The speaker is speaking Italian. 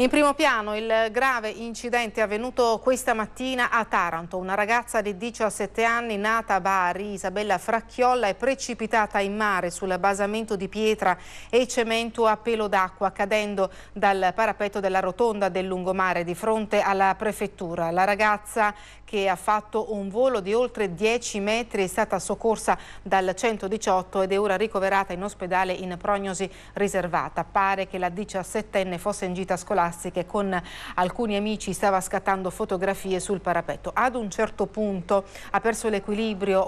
In primo piano il grave incidente avvenuto questa mattina a Taranto. Una ragazza di 17 anni nata a Bari, Isabella Fracchiolla, è precipitata in mare sul basamento di pietra e cemento a pelo d'acqua cadendo dal parapetto della rotonda del lungomare di fronte alla prefettura. La ragazza che ha fatto un volo di oltre 10 metri, è stata soccorsa dal 118 ed è ora ricoverata in ospedale in prognosi riservata. Pare che la 17enne fosse in gita scolastica e con alcuni amici stava scattando fotografie sul parapetto. Ad un certo punto ha perso l'equilibrio